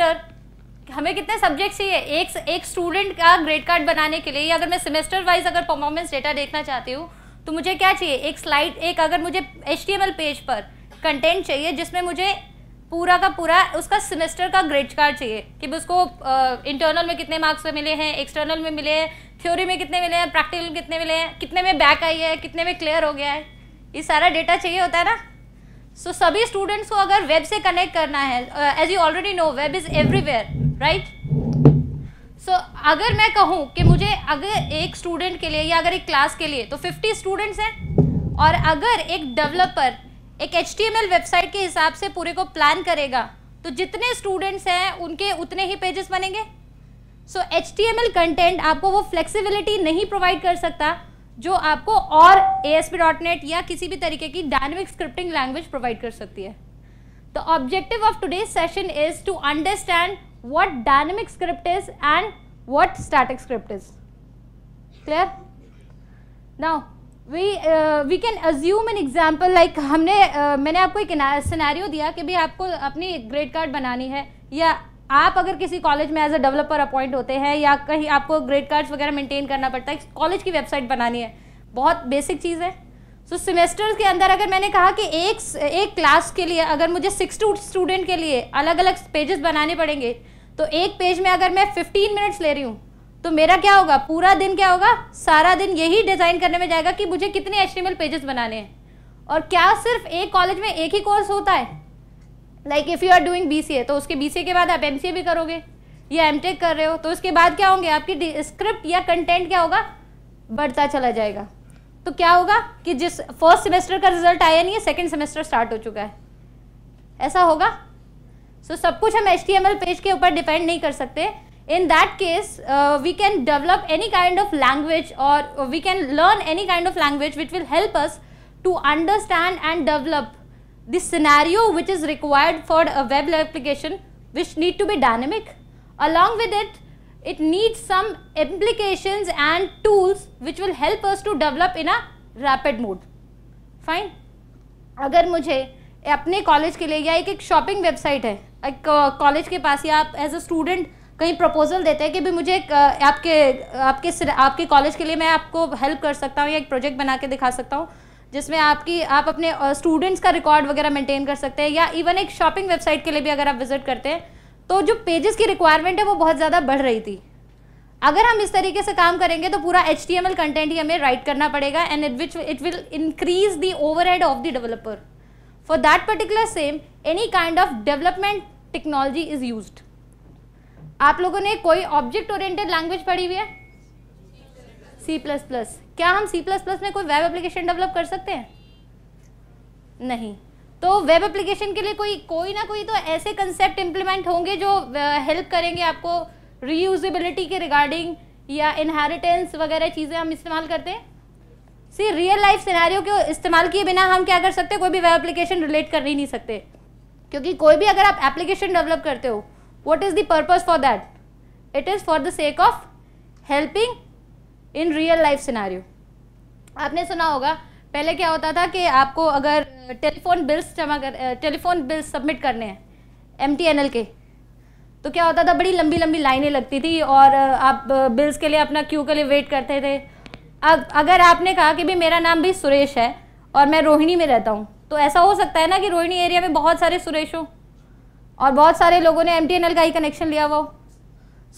Semester हमें कितने subject चाहिए एक एक स्टूडेंट का ग्रेड कार्ड बनाने के लिए अगर मैं सेमेस्टर वाइज अगर परफॉर्मेंस डेटा देखना चाहती हूँ तो मुझे क्या चाहिए एक स्लाइड एक अगर मुझे एच पेज पर कंटेंट चाहिए जिसमें मुझे पूरा का पूरा उसका सेमेस्टर का ग्रेड कार्ड चाहिए कि उसको इंटरनल में कितने मार्क्स में मिले हैं एक्सटर्नल में मिले हैं थ्योरी में कितने मिले हैं प्रैक्टिकल कितने मिले हैं कितने में बैक आई है कितने में क्लियर हो गया है ये सारा डेटा चाहिए होता है ना सो so, सभी स्टूडेंट्स को अगर वेब से कनेक्ट करना है as you already know web is everywhere right so अगर मैं कहूँ कि मुझे अगर एक स्टूडेंट के लिए या अगर एक क्लास के लिए तो 50 स्टूडेंट्स हैं और अगर एक डेवलपर एक एच वेबसाइट के हिसाब से पूरे को प्लान करेगा तो जितने स्टूडेंट्स हैं उनके उतने ही पेजेस बनेंगे सो एच कंटेंट आपको वो फ्लेक्सिबिलिटी नहीं प्रोवाइड कर सकता जो आपको और ASP.NET या किसी भी तरीके की डायनेमिक स्क्रिप्टिंग लैंग्वेज प्रोवाइड कर सकती है the objective of today session is to understand what dynamic script is and what static script is clear now we uh, we can assume an example like हमने uh, मैंने आपको एक scenario दिया कि भाई आपको अपनी ग्रेड कार्ड बनानी है या आप अगर किसी कॉलेज में एज अ डेवलपर अपॉइंट होते हैं या कहीं आपको ग्रेड कार्ड्स वगैरह मेंटेन करना पड़ता है कॉलेज की वेबसाइट बनानी है बहुत बेसिक चीज़ है सो so, सेमेस्टर्स के अंदर अगर मैंने कहा कि एक एक क्लास के लिए अगर मुझे सिक्स टू स्टूडेंट के लिए अलग अलग पेजेस बनाने पड़ेंगे तो एक पेज में अगर मैं फिफ्टीन मिनट्स ले रही हूँ तो मेरा क्या होगा पूरा दिन क्या होगा सारा दिन यही डिज़ाइन करने में जाएगा कि मुझे कितने एच पेजेस बनाने हैं और क्या सिर्फ एक कॉलेज में एक ही कोर्स होता है like if you are doing B तो उसके बी के बाद आप एम भी करोगे या एम कर रहे हो तो उसके बाद क्या होंगे आपकी स्क्रिप्ट या कंटेंट क्या होगा बढ़ता चला जाएगा तो क्या होगा कि जिस फर्स्ट सेमेस्टर का रिजल्ट आया नहीं है सेकेंड सेमेस्टर स्टार्ट हो चुका है ऐसा होगा सो so, सब कुछ हम एच पेज के ऊपर डिपेंड नहीं कर सकते in that case we can develop any kind of language और we can learn any kind of language which will help us to understand and develop the scenario which is required for a web application which need to be dynamic along with it it needs some implications and tools which will help us to develop in a rapid mode fine agar mujhe apne college ke liye ya ek ek shopping website hai ek college ke paas ya आप as a student कहीं proposal देते हैं कि भी मुझे एक, आपके आपके आपके कॉलेज के लिए मैं आपको हेल्प कर सकता हूँ या एक प्रोजेक्ट बना के दिखा सकता हूँ जिसमें आपकी आप अपने स्टूडेंट्स का रिकॉर्ड वगैरह मेंटेन कर सकते हैं या इवन एक शॉपिंग वेबसाइट के लिए भी अगर आप विजिट करते हैं तो जो पेजेस की रिक्वायरमेंट है वो बहुत ज़्यादा बढ़ रही थी अगर हम इस तरीके से काम करेंगे तो पूरा एच कंटेंट ही हमें राइट करना पड़ेगा and it which it will increase the over of the developer for that particular same any kind of development technology is use आप लोगों ने कोई ऑब्जेक्ट ओरिएंटेड लैंग्वेज पढ़ी हुई है सी प्लस प्लस क्या हम सी प्लस प्लस में कोई वेब एप्लीकेशन डेवलप कर सकते हैं नहीं तो वेब एप्लीकेशन के लिए कोई कोई ना कोई तो ऐसे कंसेप्ट इम्प्लीमेंट होंगे जो हेल्प करेंगे आपको रीयूजिलिटी के रिगार्डिंग या इनहेरिटेंस वगैरह चीज़ें हम इस्तेमाल करते हैं सी रियल लाइफ सिनारियों के इस्तेमाल किए बिना हम क्या कर सकते कोई भी वेब एप्लीकेशन रिलेट कर ही नहीं सकते क्योंकि कोई भी अगर आप एप्लीकेशन डेवलप करते हो what is the purpose for that it is for the sake of helping in real life scenario आपने सुना होगा पहले क्या होता था कि आपको अगर टेलीफोन बिल्स जमा कर टेलीफोन बिल्स सबमिट करने हैं एम टी एन एल के तो क्या होता था बड़ी लंबी लंबी लाइनें लगती थी और आप बिल्स के लिए अपना क्यू के लिए वेट करते थे अब अगर आपने कहा कि भाई मेरा नाम भी सुरेश है और मैं रोहिणी में रहता हूँ तो ऐसा हो सकता है ना कि रोहिणी एरिया में बहुत सारे सुरेश हो और बहुत सारे लोगों ने एम टी एन एल का ही कनेक्शन लिया हुआ हो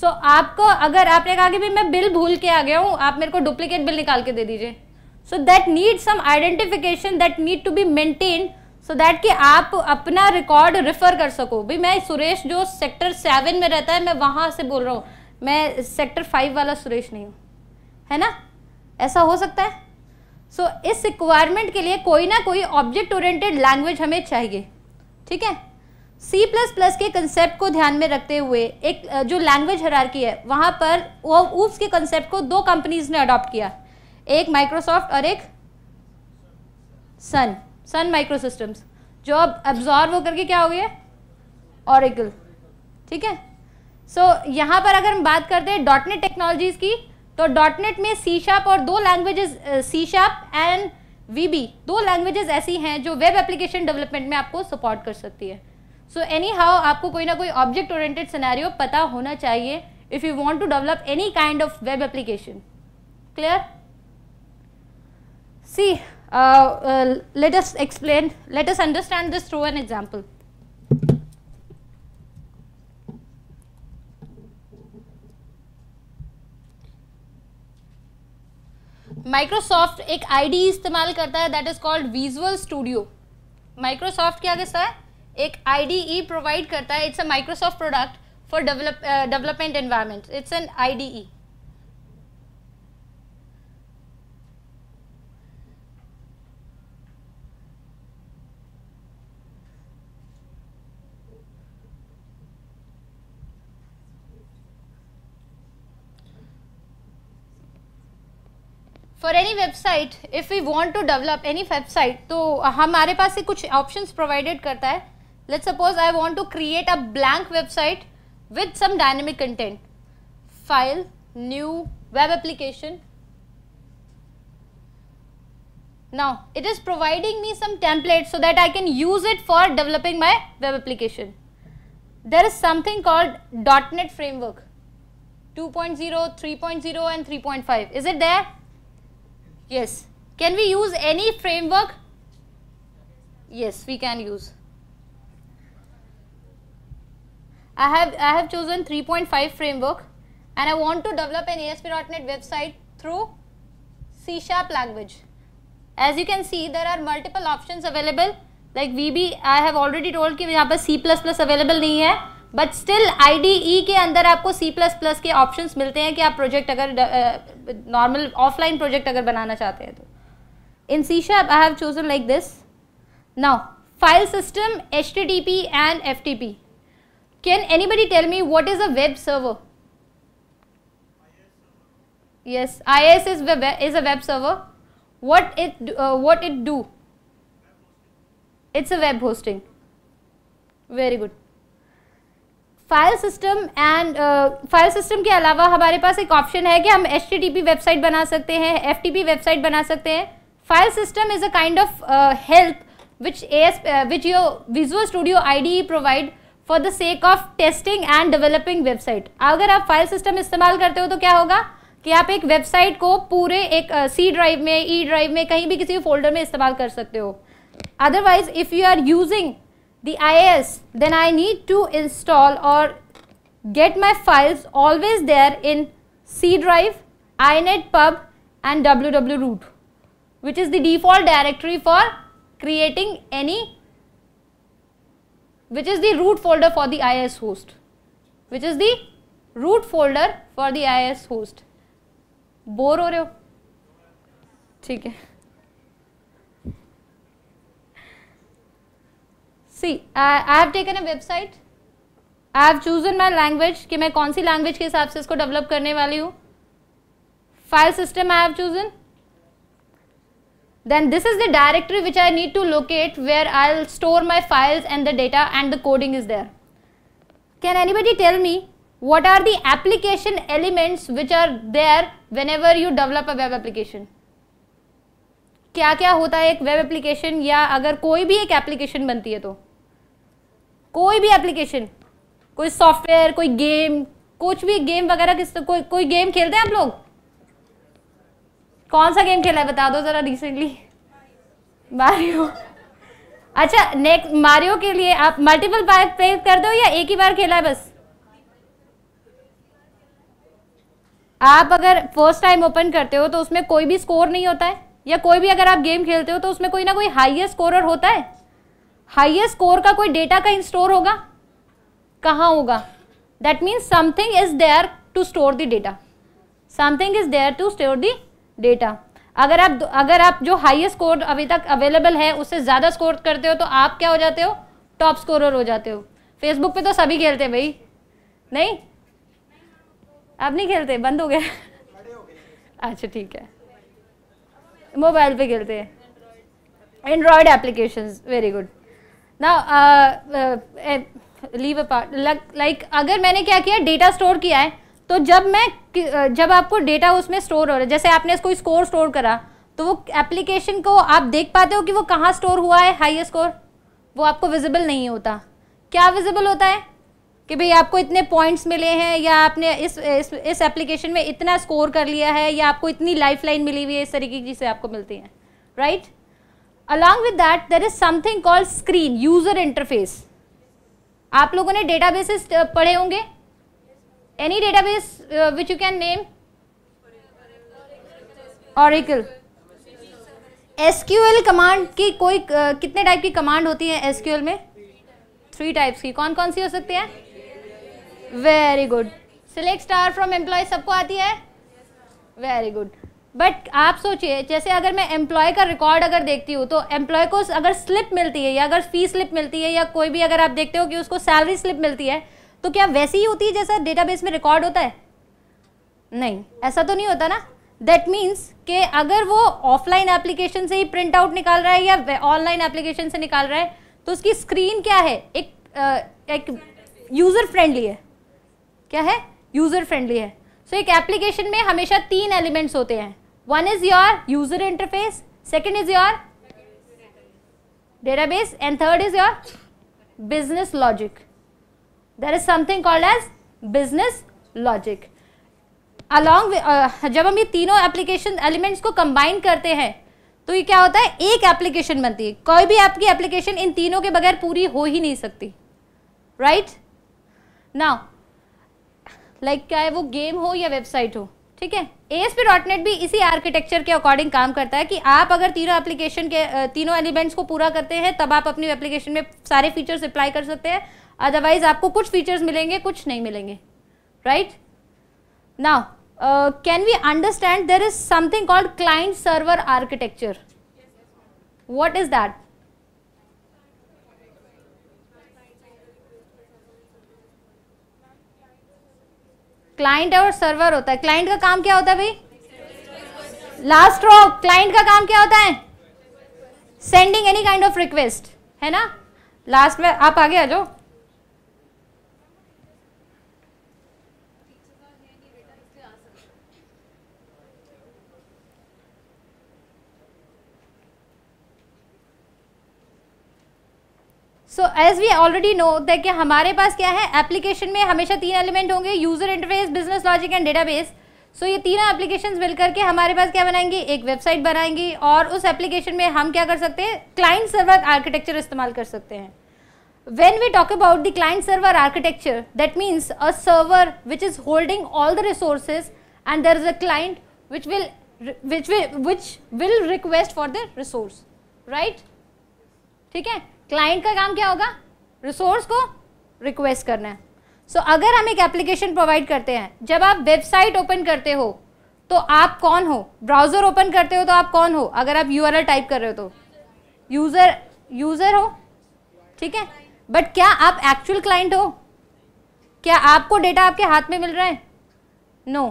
सो so, आपको अगर आपने कहा कि भी मैं बिल भूल के आ गया हूँ आप मेरे को डुप्लीकेट बिल निकाल के दे दीजिए so that need some identification that need to be maintain so that कि आप अपना रिकॉर्ड रिफर कर सको भाई मैं सुरेश जो सेक्टर सेवन में रहता है मैं वहां से बोल रहा हूँ मैं सेक्टर फाइव वाला सुरेश नहीं हूँ है ना ऐसा हो सकता है सो so, इस रिक्वायरमेंट के लिए कोई ना कोई ऑब्जेक्ट ओरिएंटेड लैंग्वेज हमें चाहिए ठीक है सी प्लस प्लस के कंसेप्ट को ध्यान में रखते हुए एक जो लैंग्वेज हरार की है वहाँ पर वो ऊप्स के कंसेप्ट को दो कंपनीज ने अडॉप्ट किया एक माइक्रोसॉफ्ट और एक सन सन माइक्रो सिस्टम्स जो अब एब्जॉर्व होकर के क्या हो गया ऑरिकल ठीक है सो so, यहाँ पर अगर हम बात करते हैं डॉटनेट टेक्नोलॉजीज़ की तो डॉटनेट में सी शार्प और दो लैंग्वेजेस सी शार्प एंड वी दो लैंग्वेजेस ऐसी हैं जो वेब एप्लीकेशन डेवलपमेंट में आपको सपोर्ट कर सकती है सो एनी हाउ आपको कोई ना कोई ऑब्जेक्ट ओरिएंटेड सिनेरियो पता होना चाहिए if you want to develop any kind of web application clear see let us explain let us understand this through an example Microsoft एक आईडी इस्तेमाल करता है that is called visual studio Microsoft क्या कहता है एक आई प्रोवाइड e करता है it's a Microsoft product for development environment it's an I for any website if you want to develop any website तो हमारे पास ही कुछ ऑप्शन प्रोवाइडेड करता है Let's suppose I want to create a blank website with some dynamic content. File, new, web application. Now, it is providing me some templates so that I can use it for developing my web application. There is something called .NET framework 2.0, 3.0 and 3.5. Is it there? Yes. Can we use any framework? Yes, we can use. I have I have chosen 3.5 framework and I want to develop an ASP.NET website through C Sharp language. As you can see, there are multiple options available. Like VB, I have already told कि यहाँ पर C++ available नहीं है But still, IDE के अंदर आपको C++ के option मिलते हैं कि आप प्रोजेक्ट अगर normal offline project अगर बनाना चाहते हैं तो In C Sharp, I have chosen like this. Now, file system, HTTP and FTP. Can anybody tell me what is a web server? Yes, is is, web, is a web server. What it uh, what it do? It's a web hosting. Very good. File system and file system के अलावा हमारे पास एक option है कि हम H website बना सकते हैं एफ वेबसाइट बना सकते हैं file system is a kind of help which A S which your visual studio I D provide for the sake of testing and developing website अगर आप फाइल सिस्टम इस्तेमाल करते हो तो क्या होगा कि आप एक वेबसाइट को पूरे एक सी uh, ड्राइव में ई e ड्राइव में कहीं भी किसी फोल्डर में इस्तेमाल कर सकते हो otherwise if you are using the I S then I need to install और get my files there in C drive I net pub and W W root which is the default directory for creating any which is the root folder for the IIS host, which is the root folder for the IIS host. Bore हो रहे हो ठीक है see I have taken a website I have chosen my language कि मैं कौन सी language के हिसाब से इसको डेवलप करने वाली हूँ file system I have chosen then this is the directory which I need to locate where I'll store my files and the data and the coding is there. Can anybody tell me what are the application elements which are there whenever you develop a web application? क्या क्या होता है एक web application या अगर कोई भी एक एप्लीकेशन बनती है तो कोई भी एप्लीकेशन कोई सॉफ्टवेयर कोई गेम कुछ भी गेम वगैरह किस कोई कोई गेम खेलते हैं आप लोग कौन सा गेम खेला है बता दो ज़रा रिसेंटली मारियो अच्छा नेक्स्ट मारियो के लिए आप मल्टीपल बार प्ले कर दो या एक ही बार खेला है बस आप अगर फर्स्ट टाइम ओपन करते हो तो उसमें कोई भी स्कोर नहीं होता है या कोई भी अगर आप गेम खेलते हो तो उसमें कोई ना कोई हाईएस्ट स्कोरर होता है हाईएस्ट स्कोर का कोई डेटा कहीं स्टोर होगा कहाँ होगा that means something is there to store the data something is there to store the data अगर आप अगर आप जो हाईएस्ट स्कोर अभी तक अवेलेबल है उससे ज़्यादा स्कोर करते हो तो आप क्या हो जाते हो टॉप स्कोरर हो जाते हो फेसबुक पे तो सभी खेलते हैं भाई नहीं आप नहीं खेलते बंद हो गया अच्छा ठीक है मोबाइल पे खेलते हैं एंड्रॉयड एप्लीकेशन वेरी गुड ना लीव अ पार्ट लाइक अगर मैंने क्या किया डेटा स्टोर किया है तो जब मैं जब आपको डेटा उसमें स्टोर हो रहा है जैसे आपने कोई स्कोर स्टोर करा तो वो एप्लीकेशन को आप देख पाते हो कि वो कहाँ स्टोर हुआ है हाई स्कोर वो आपको विजिबल नहीं होता क्या विजिबल होता है कि भाई आपको इतने पॉइंट्स मिले हैं या आपने इस इस एप्लीकेशन में इतना स्कोर कर लिया है या आपको इतनी लाइफ लाइन मिली हुई है इस तरीके की चीज़ें आपको मिलती हैं right along with that there is something called screen user interface आप लोगों ने डेटाबेसेस पढ़े होंगे any database uh, which you can name oracle L command की कोई uh, कितने टाइप की कमांड होती है एल में थ्री टाइप्स की कौन कौन सी हो सकती है very good select star from employ सबको आती है वेरी गुड बट आप सोचिए जैसे अगर मैं एम्प्लॉय का रिकॉर्ड अगर देखती हूँ तो एम्प्लॉय को अगर स्लिप मिलती है या अगर फी स्लिप मिलती है या कोई भी अगर आप देखते हो कि उसको सैलरी स्लिप मिलती है तो क्या वैसी ही होती है जैसा डेटाबेस में रिकॉर्ड होता है नहीं ऐसा तो नहीं होता ना दैट मीन्स कि अगर वो ऑफलाइन एप्लीकेशन से ही प्रिंट आउट निकाल रहा है या ऑनलाइन एप्लीकेशन से निकाल रहा है तो उसकी स्क्रीन क्या है एक आ, एक यूज़र फ्रेंडली है क्या है यूज़र फ्रेंडली है सो so, एक एप्लीकेशन में हमेशा तीन एलिमेंट्स होते हैं one is your user interface second is your database and third is your business logic there is something called as business logic along जब हम ये तीनों एप्लीकेशन एलिमेंट्स को कंबाइन करते हैं तो ये क्या होता है एक एप्लीकेशन बनती है कोई भी आपकी एप्लीकेशन इन तीनों के बगैर पूरी हो ही नहीं सकती राइट नाउ लाइक क्या है वो गेम हो या वेबसाइट हो ठीक है एएसपी डॉट भी इसी आर्किटेक्चर के अकॉर्डिंग काम करता है कि आप अगर तीनों एप्लीकेशन के तीनों एलिमेंट्स को पूरा करते हैं तब आप अपनी एप्लीकेशन में सारे फीचर्स अप्लाई कर सकते हैं अदरवाइज आपको कुछ फीचर्स मिलेंगे कुछ नहीं मिलेंगे right now can we understand there is something called client server architecture what is that client और सर्वर होता है क्लाइंट का काम क्या होता है भाई लास्ट रॉ क्लाइंट का काम क्या होता है sending any kind of request है ना लास्ट में आप आगे आ जाओ so as we already know they हमारे पास क्या है एप्लीकेशन में हमेशा तीन एलिमेंट होंगे user interface business logic and database so ये तीनों एप्लीकेशन मिलकर के हमारे पास क्या बनाएंगे एक वेबसाइट बनाएंगी और उस एप्लीकेशन में हम क्या कर सकते हैं क्लाइंट सर्वर आर्किटेक्चर इस्तेमाल कर सकते हैं when we talk about the client server architecture that means a server which is holding all the resources and there is a client which will which which will request for the resource right ठीक है client का काम क्या होगा resource को request करना है सो so, अगर हम एक एप्लीकेशन प्रोवाइड करते हैं जब आप वेबसाइट ओपन करते हो तो आप कौन हो ब्राउजर ओपन करते हो तो आप कौन हो अगर आप यू टाइप कर रहे हो तो यूजर यूजर हो ठीक है बट क्या आप एक्चुअल क्लाइंट हो क्या आपको डेटा आपके हाथ में मिल रहा है no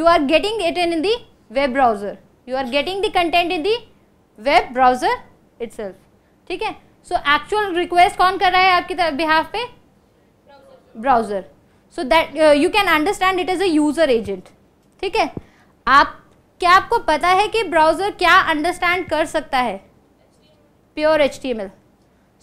you are getting it in the web browser you are getting the content in the web browser itself ठीक है सो एक्चुअल रिक्वेस्ट कौन कर रहा है आपके बिहाफ पे browser so that you can understand it is a user agent ठीक है आप क्या आपको पता है कि ब्राउज़र क्या अंडरस्टैंड कर सकता है pure H T M L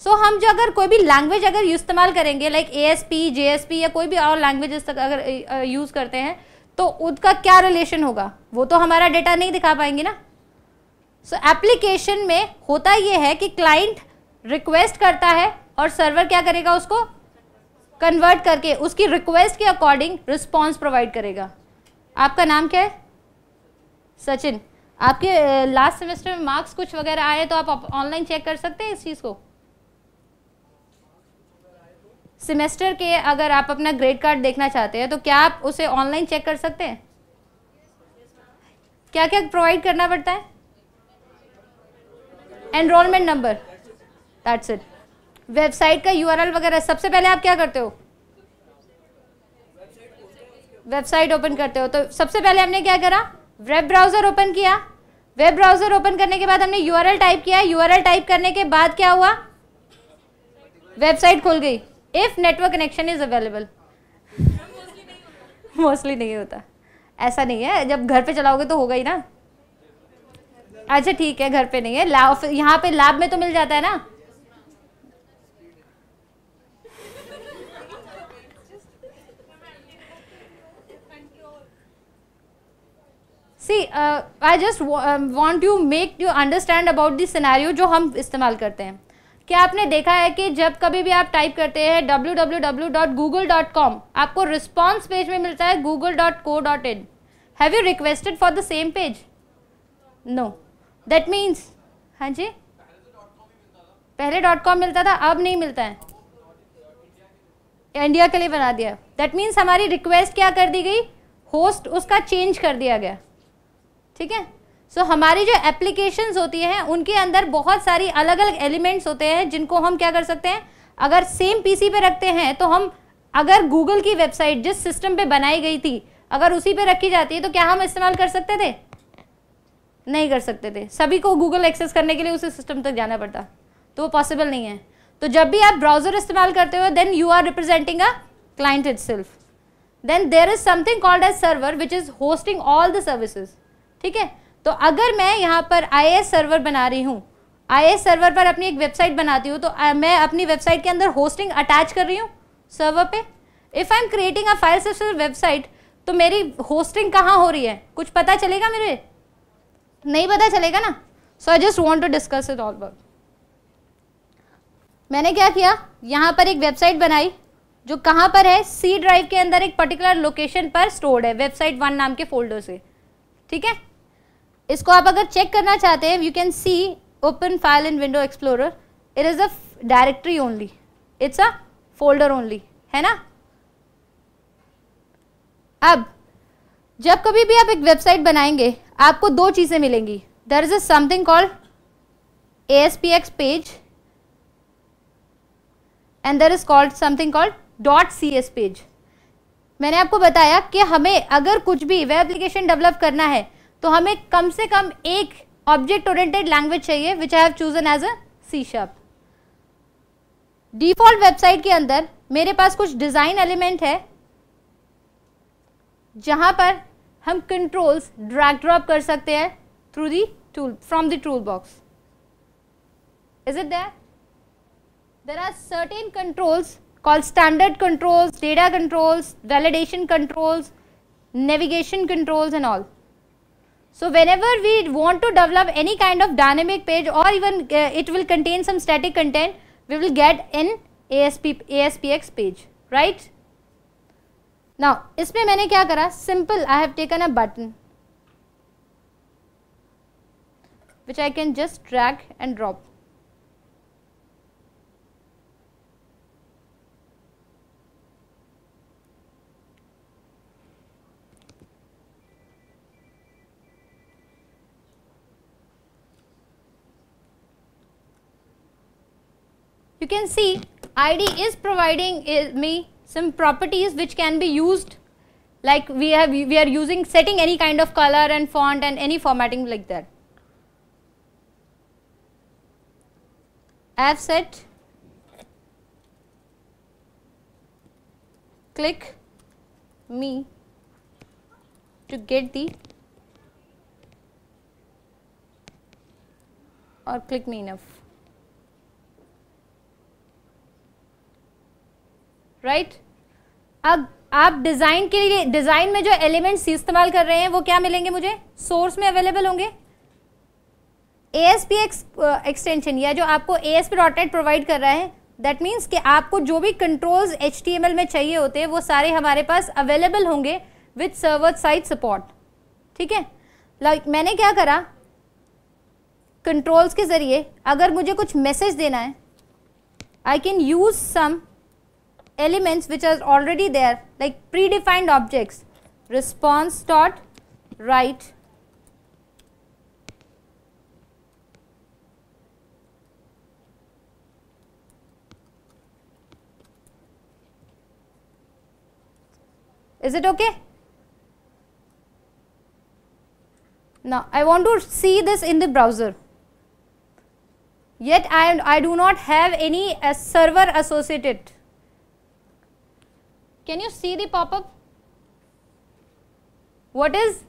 so हम जो अगर कोई भी लैंग्वेज अगर इस्तेमाल करेंगे like A S P J S P या कोई भी और लैंग्वेज अगर यूज़ करते हैं तो उसका क्या रिलेशन होगा वो तो हमारा डेटा नहीं दिखा पाएंगे ना सो so, एप्लीकेशन में होता यह है कि क्लाइंट रिक्वेस्ट करता है और सर्वर क्या करेगा उसको कन्वर्ट करके उसकी रिक्वेस्ट के अकॉर्डिंग रिस्पॉन्स प्रोवाइड करेगा आपका नाम क्या है सचिन आपके लास्ट सेमेस्टर में मार्क्स कुछ वगैरह आए तो आप ऑनलाइन चेक कर सकते हैं इस चीज़ को सेमेस्टर के अगर आप अपना ग्रेड कार्ड देखना चाहते हैं तो क्या आप उसे ऑनलाइन चेक कर सकते हैं क्या क्या प्रोवाइड करना पड़ता है enrollment number that's it website का यूआरएल वगैरह सबसे पहले आप क्या करते हो वेबसाइट ओपन करते हो तो सबसे पहले हमने क्या करा वेब ब्राउज़र ओपन किया वेब ब्राउज़र ओपन करने के बाद हमने यूआरएल टाइप किया यूआरएल टाइप करने के बाद क्या हुआ वेबसाइट खुल गई if network connection is available mostly नहीं होता ऐसा नहीं है जब घर पे चलाओगे तो होगा ही ना अच्छा ठीक है घर पे नहीं है लाभ यहाँ पे लाभ में तो मिल जाता है ना see I just want you make you understand about this scenario जो हम इस्तेमाल करते हैं क्या आपने देखा है कि जब कभी भी आप टाइप करते हैं www.google.com आपको रिस्पॉन्स पेज में मिलता है google.co.in have you requested for the same page no that means हाँ जी पहले डॉट कॉम मिलता था अब नहीं मिलता है इंडिया के लिए बना दिया दैट मीन्स हमारी रिक्वेस्ट क्या कर दी गई होस्ट उसका चेंज कर दिया गया ठीक है सो so, हमारी जो एप्लीकेशंस होती हैं उनके अंदर बहुत सारी अलग अलग एलिमेंट्स होते हैं जिनको हम क्या कर सकते हैं अगर सेम पीसी पे रखते हैं तो हम अगर गूगल की वेबसाइट जिस सिस्टम पे बनाई गई थी अगर उसी पे रखी जाती है तो क्या हम इस्तेमाल कर सकते थे नहीं कर सकते थे सभी को गूगल एक्सेस करने के लिए उसी सिस्टम तक जाना पड़ता तो वो पॉसिबल नहीं है तो जब भी आप ब्राउजर इस्तेमाल करते हो then you are representing a client it then there is something called as server which is hosting all the services ठीक है तो अगर मैं यहाँ पर आई सर्वर बना रही हूँ आई सर्वर पर अपनी एक वेबसाइट बनाती हूँ तो मैं अपनी वेबसाइट के अंदर होस्टिंग अटैच कर रही हूँ सर्वर पे if I am creating a fire server website तो मेरी होस्टिंग कहाँ हो रही है कुछ पता चलेगा मेरे नहीं पता चलेगा ना so I just want to discuss it all work मैंने क्या किया यहाँ पर एक वेबसाइट बनाई जो कहाँ पर है सी ड्राइव के अंदर एक पर्टिकुलर लोकेशन पर स्टोर्ड है वेबसाइट वन नाम के फोल्डर से ठीक है इसको आप अगर चेक करना चाहते हैं you can see open file in window explorer it is a directory only it's a folder only है ना अब जब कभी भी आप एक वेबसाइट बनाएंगे आपको दो चीज़ें मिलेंगी there is a something called A S P X page and there is called something called dot C S page मैंने आपको बताया कि हमें अगर कुछ भी वेब एप्लीकेशन डेवलप करना है तो हमें कम से कम एक ऑब्जेक्ट ओरिएंटेड लैंग्वेज चाहिए which I have chosen as a C sharp default website के अंदर मेरे पास कुछ डिज़ाइन एलिमेंट है जहां पर हम कंट्रोल्स ड्रैग ड्रॉप कर सकते हैं through the tool from the tool box is it there there are certain controls call standard controls data controls validation controls navigation controls and all So whenever we want to develop any kind of dynamic page or even uh, it will contain some static content, we will get in ASP, ASPX page, right? Now, isme maine kya kara Simple, I have taken a button which I can just drag and drop. you can see id is providing me some properties which can be used like we have we are using setting any kind of color and font and any formatting like that i have set click me to get the or click me enough right अब आप design के लिए design में जो elements इस्तेमाल कर रहे हैं वो क्या मिलेंगे मुझे सोर्स में अवेलेबल होंगे ए एस पी एक्सटेंशन या जो आपको A S P dot net provide कर रहा है दैट मीन्स कि आपको जो भी controls H T M L में चाहिए होते हैं वो सारे हमारे पास अवेलेबल होंगे विथ सर्वर साइड सपोर्ट ठीक है लाइक मैंने क्या करा कंट्रोल्स के ज़रिए अगर मुझे कुछ मैसेज देना है I can use some elements which are already there like predefined objects response dot write is it okay now i want to see this in the browser yet I, I do not have any uh, server associated can you see the pop-up what is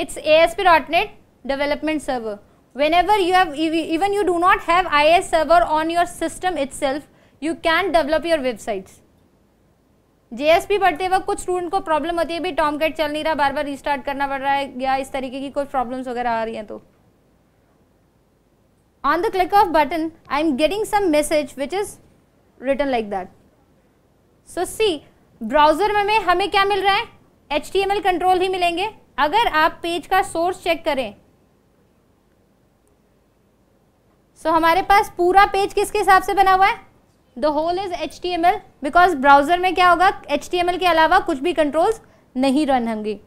it's ASP.NET development server whenever you have even you do not have is server on your system itself you can develop your websites JSP पढ़ते वक्त कुछ student को problem होती है भी Tom cat चल नहीं रहा बार बार रिस्टार्ट करना पड़ रहा है या इस तरीके की कोई प्रॉब्लम्स वगैरह आ रही हैं तो on the click of button I am getting some message which is written like that. So see browser में, में हमें क्या मिल रहा है एच टी कंट्रोल ही मिलेंगे अगर आप पेज का सोर्स चेक करें सो so, हमारे पास पूरा पेज किसके हिसाब से बना हुआ है the whole is H T M L because browser में क्या होगा एच टी एम एल के अलावा कुछ भी कंट्रोल्स नहीं रन होंगे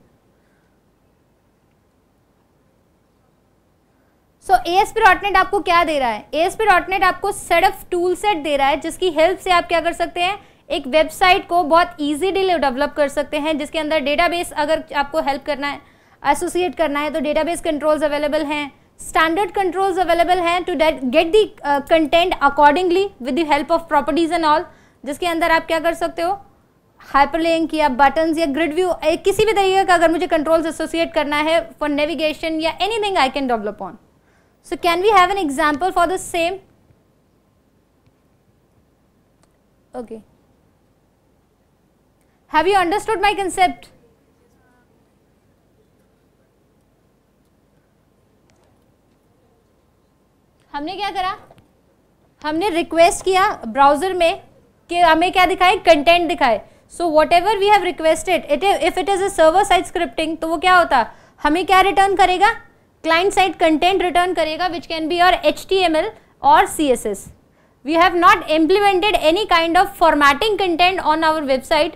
so A S P dot net आपको क्या दे रहा है ए एस पी डॉटनेट आपको ऑफ टूल सेट दे रहा है जिसकी हेल्प से आप क्या कर सकते हैं एक वेबसाइट को बहुत ईजीली डेवलप कर सकते हैं जिसके अंदर डेटाबेस अगर आपको हेल्प करना है एसोसिएट करना है तो डेटाबेस कंट्रोल्स अवेलेबल हैं स्टैंडर्ड कंट्रोल्स अवेलेबल हैं to get the uh, content accordingly with the help of properties and जिसके अंदर आप क्या कर सकते हो हाइपरलिंक या बटन या ग्रिड व्यू किसी भी तरीके का अगर मुझे कंट्रोल्स एसोसिएट करना है फॉर नेविगेशन या anything I can develop on so can we have an example for the same okay Have you understood my concept? हमने क्या करा हमने रिक्वेस्ट किया ब्राउजर में कि हमें क्या दिखाए कंटेंट दिखाए so whatever we have requested it if it is a server side scripting तो वो क्या होता हमें क्या रिटर्न करेगा क्लाइंट साइड कंटेंट रिटर्न करेगा विच कैन बी और एच टी एम एल और C S S we have not implemented any kind of formatting content on our website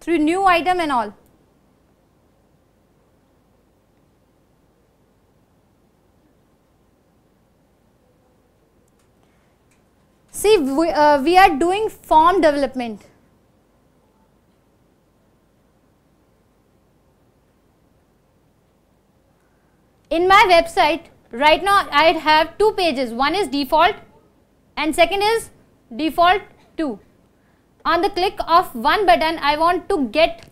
through new item and all. See, we, uh, we are doing form development. In my website, right now I have two pages. One is default and second is default 2 on the click of one button I want to get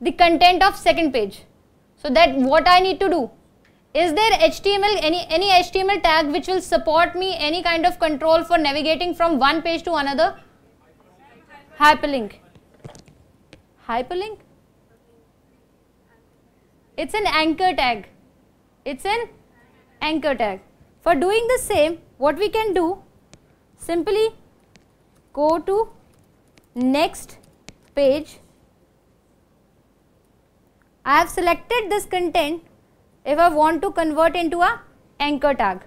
the content of second page. So that what I need to do is there HTML any any HTML tag which will support me any kind of control for navigating from one page to another hyperlink hyperlink it's an anchor tag it's an anchor tag for doing the same what we can do simply go to Next page. I have selected this content if I want to convert into a anchor tag.